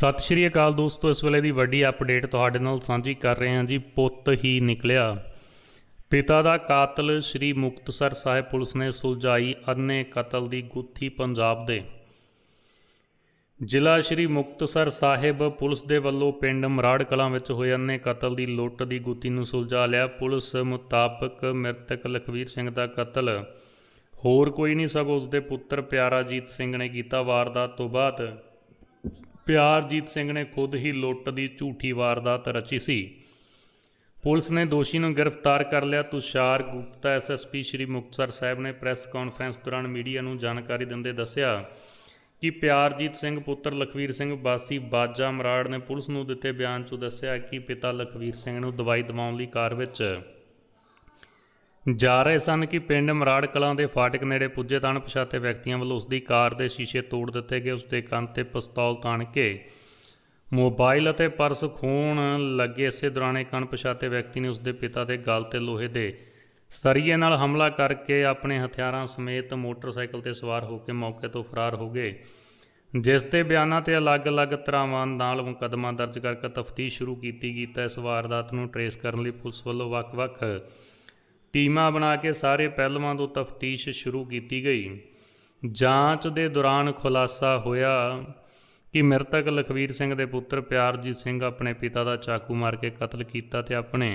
ਸਤਿ ਸ਼੍ਰੀ ਅਕਾਲ ਦੋਸਤੋ ਇਸ ਵੇਲੇ ਦੀ ਵੱਡੀ ਅਪਡੇਟ ਤੁਹਾਡੇ ਨਾਲ ਸਾਂਝੀ ਕਰ ਰਹੇ ਹਾਂ ਜੀ ਪੁੱਤ ਹੀ ਨਿਕਲਿਆ ਪਿਤਾ ਦਾ ਕਾਤਲ ਸ਼੍ਰੀ ਮੁਕਤਸਰ ਸਾਹਿਬ ਪੁਲਿਸ ਨੇ ਸੁਲਝਾਈ ਅੰਨੇ ਕਤਲ ਦੀ ਗੁੱਥੀ ਪੰਜਾਬ ਦੇ ਜ਼ਿਲ੍ਹਾ ਸ਼੍ਰੀ ਮੁਕਤਸਰ ਸਾਹਿਬ ਪੁਲਿਸ ਦੇ ਵੱਲੋਂ ਪਿੰਡ ਮਰਾੜ ਕਲਾਂ ਵਿੱਚ ਹੋਏ ਅੰਨੇ ਕਤਲ ਦੀ ਲੁੱਟ ਦੀ ਗੁੱਥੀ ਨੂੰ ਸੁਲਝਾ ਲਿਆ ਪੁਲਿਸ ਮੁਤਾਬਕ ਮ੍ਰਿਤਕ ਲਖਵੀਰ ਸਿੰਘ ਦਾ ਕਤਲ ਹੋਰ ਕੋਈ ਨਹੀਂ ਸਗੋਂ ਉਸ ਦੇ ਪੁੱਤਰ ਪਿਆਰਾਜੀਤ ਸਿੰਘ ਨੇ ਕੀਤਾ ਵਾਰਦਾਤ ਤੋਂ ਬਾਅਦ ਪਿਆਰਜੀਤ ਸਿੰਘ ਨੇ ਖੁਦ ਹੀ ਲੁੱਟ ਦੀ ਝੂਠੀ ਵਾਰਦਾਤ ਰਚੀ ਸੀ ਪੁਲਿਸ ਨੇ ਦੋਸ਼ੀ ਨੂੰ ਗ੍ਰਿਫਤਾਰ ਕਰ ਲਿਆ ਤੁਸ਼ਾਰ ਗੁਪਤਾ ਐਸਐਸਪੀ ਸ਼੍ਰੀ ਮੁਕਤਸਰ ਸਾਹਿਬ ਨੇ ਪ੍ਰੈਸ ਕਾਨਫਰੰਸ ਦੌਰਾਨ ਮੀਡੀਆ ਨੂੰ ਜਾਣਕਾਰੀ ਦਿੰਦੇ ਦੱਸਿਆ ਕਿ ਪਿਆਰਜੀਤ ਸਿੰਘ ਪੁੱਤਰ ਲਖਵੀਰ ਸਿੰਘ ਬਾਸੀ ਬਾਜਾ ਮਰਾੜ ਨੇ ਪੁਲਿਸ ਨੂੰ ਦਿੱਤੇ ਬਿਆਨ 'ਚ ਦੱਸਿਆ ਕਿ ਪਿਤਾ ਲਖਵੀਰ ਸਿੰਘ ਨੂੰ ਦਵਾਈ ਦਿਵਾਉਣ ਲਈ ਕਾਰ ਵਿੱਚ ਜਾ ਰਹੇ ਸਨ ਕਿ ਪਿੰਡ ਮਰਾੜ ਕਲਾਂ ਦੇ ਫਾਟਕ ਨੇੜੇ ਪੁੱਜੇ ਤਾਂ ਪਛਾਤੇ ਵਿਅਕਤੀਆਂ ਵੱਲੋਂ ਉਸ ਦੀ ਕਾਰ ਦੇ ਸ਼ੀਸ਼ੇ ਤੋੜ ਦਿੱਤੇ ਗਏ ਉਸ ਦੇ ਕੰਨ ਤੇ ਪਿਸਤੌਲ ਤਾਣ ਕੇ ਮੋਬਾਈਲ ਅਤੇ ਪਰਸ ਖੋਣ ਲੱਗੇ ਇਸੇ ਦੌਰਾਨ ਇੱਕ ਪਛਾਤੇ ਵਿਅਕਤੀ ਨੇ ਉਸ ਦੇ ਪਿਤਾ ਦੇ ਗਲ ਤੇ ਲੋਹੇ ਦੇ ਸਰੀਏ ਨਾਲ ਹਮਲਾ ਕਰਕੇ ਆਪਣੇ ਹਥਿਆਰਾਂ ਸਮੇਤ ਮੋਟਰਸਾਈਕਲ ਤੇ ਸਵਾਰ ਹੋ ਕੇ ਮੌਕੇ ਤੋਂ ਫਰਾਰ ਹੋ ਗਏ ਜਿਸ ਤੇ ਬਿਆਨਾਂ ਤੇ ਅਲੱਗ-ਅਲੱਗ ਤਰ੍ਹਾਂ ਨਾਲ ਮੁਕਦਮਾ ਦਰਜ ਕਰਕੇ ਤਫਤੀਸ਼ ਸ਼ੁਰੂ ਕੀਤੀ ਗਈ ਤਾਂ ਇਸ ਵਾਰਦਾਤ ਨੂੰ ਟਰੇਸ ਕਰਨ ਲਈ ਪੁਲਿਸ ਵੱਲੋਂ ਵੱਖ-ਵੱਖ ਟੀਮਾਂ ਬਣਾ ਕੇ ਸਾਰੇ ਪਹਿਲਵਾਂ ਤੋਂ ਤਫਤੀਸ਼ ਸ਼ੁਰੂ ਕੀਤੀ ਗਈ ਜਾਂਚ ਦੇ ਦੌਰਾਨ ਖੁਲਾਸਾ ਹੋਇਆ ਕਿ ਮ੍ਰਿਤਕ ਲਖਵੀਰ ਸਿੰਘ ਦੇ ਪੁੱਤਰ ਪਿਆਰਜੀਤ ਸਿੰਘ ਆਪਣੇ ਪਿਤਾ ਦਾ ਚਾਕੂ ਮਾਰ ਕੇ ਕਤਲ ਕੀਤਾ ਤੇ ਆਪਣੇ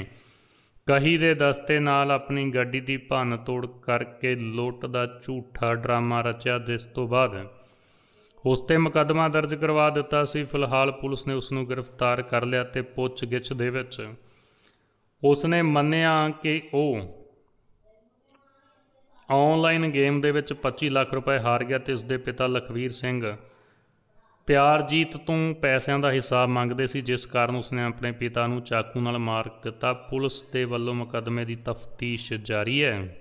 ਕਹੀ ਦੇ ਦਸਤੇ ਨਾਲ ਆਪਣੀ ਗੱਡੀ ਦੀ ਭੰਨ ਤੋੜ ਕਰਕੇ ਲੁੱਟ ਦਾ ਝੂਠਾ ਡਰਾਮਾ ਰਚਿਆ ਜਿਸ ਤੋਂ ਬਾਅਦ ਉਸ ਤੇ ਮੁਕੱਦਮਾ ਦਰਜ ਕਰਵਾ ਦਿੱਤਾ ਸੀ ਫਿਲਹਾਲ ਪੁਲਿਸ ਨੇ ਉਸ ਨੂੰ ਗ੍ਰਿਫਤਾਰ ਕਰ ਲਿਆ ਤੇ ਪੁੱਛਗਿੱਛ ਦੇ ਵਿੱਚ ਉਸ ਨੇ ਮੰਨਿਆ ਕਿ ਉਹ ਆਨਲਾਈਨ ਗੇਮ ਦੇ ਵਿੱਚ 25 ਲੱਖ ਰੁਪਏ ਹਾਰ ਗਿਆ ਤੇ ਉਸ ਦੇ ਪਿਤਾ ਲਖਵੀਰ ਸਿੰਘ ਪਿਆਰਜੀਤ ਤੋਂ ਪੈਸਿਆਂ ਦਾ ਹਿਸਾਬ ਮੰਗਦੇ ਸੀ ਜਿਸ ਕਾਰਨ ਉਸਨੇ ਆਪਣੇ ਪਿਤਾ ਨੂੰ ਚਾਕੂ ਨਾਲ ਮਾਰ ਦਿੱਤਾ ਪੁਲਿਸ ਦੇ ਵੱਲੋਂ ਮੁਕਦਮੇ ਦੀ ਤਫਤੀਸ਼ ਜਾਰੀ ਹੈ